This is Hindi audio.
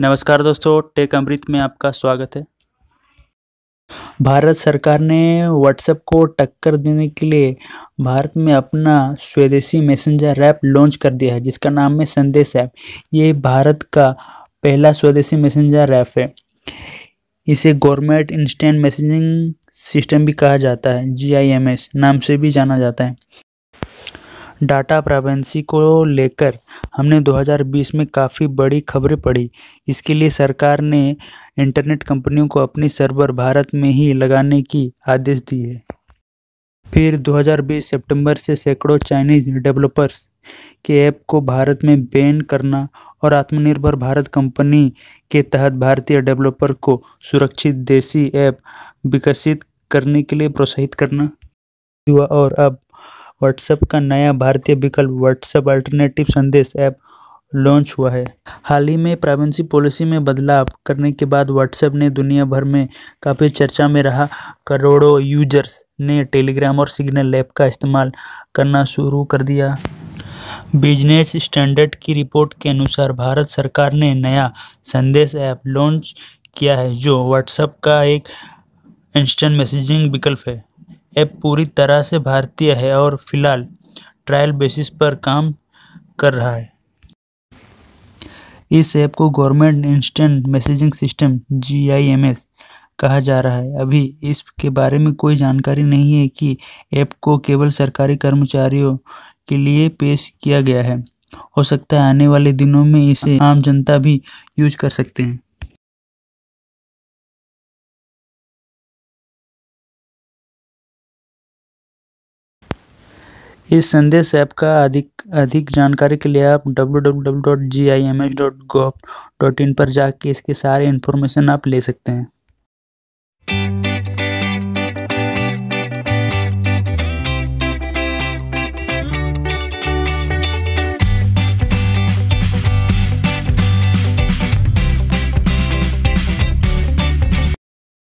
नमस्कार दोस्तों टेक अमृत में आपका स्वागत है भारत सरकार ने व्हाट्सएप को टक्कर देने के लिए भारत में अपना स्वदेशी मैसेंजर ऐप लॉन्च कर दिया है जिसका नाम है संदेश ऐप ये भारत का पहला स्वदेशी मैसेंजर ऐप है इसे गवर्नमेंट इंस्टेंट मैसेजिंग सिस्टम भी कहा जाता है जी आई एम एस नाम से भी जाना जाता है डाटा प्राइवेंसी को लेकर हमने 2020 में काफ़ी बड़ी खबरें पढ़ी इसके लिए सरकार ने इंटरनेट कंपनियों को अपने सर्वर भारत में ही लगाने की आदेश दिए फिर 2020 सितंबर से सैकड़ों चाइनीज डेवलपर्स के ऐप को भारत में बैन करना और आत्मनिर्भर भारत कंपनी के तहत भारतीय डेवलपर को सुरक्षित देसी ऐप विकसित करने के लिए प्रोत्साहित करना हुआ और अब व्हाट्सएप का नया भारतीय विकल्प WhatsApp alternative Sandes app launch हुआ है हाल ही में प्राइवेंसी पॉलिसी में बदलाव करने के बाद व्हाट्सएप ने दुनिया भर में काफ़ी चर्चा में रहा करोड़ों यूजर्स ने टेलीग्राम और सिग्नल ऐप का इस्तेमाल करना शुरू कर दिया बिजनेस स्टैंडर्ड की रिपोर्ट के अनुसार भारत सरकार ने नया संदेश ऐप लॉन्च किया है जो व्हाट्सएप का एक इंस्टेंट मैसेजिंग विकल्प है ऐप पूरी तरह से भारतीय है और फिलहाल ट्रायल बेसिस पर काम कर रहा है इस ऐप को government instant messaging system G कहा जा रहा है अभी इसके बारे में कोई जानकारी नहीं है कि ऐप को केवल सरकारी कर्मचारियों के लिए पेश किया गया है हो सकता है आने वाले दिनों में इसे आम जनता भी यूज कर सकते हैं इस संदेश ऐप का अधिक अधिक जानकारी के लिए आप डब्ल्यू पर जाके इसके सारी इन्फॉर्मेशन आप ले सकते हैं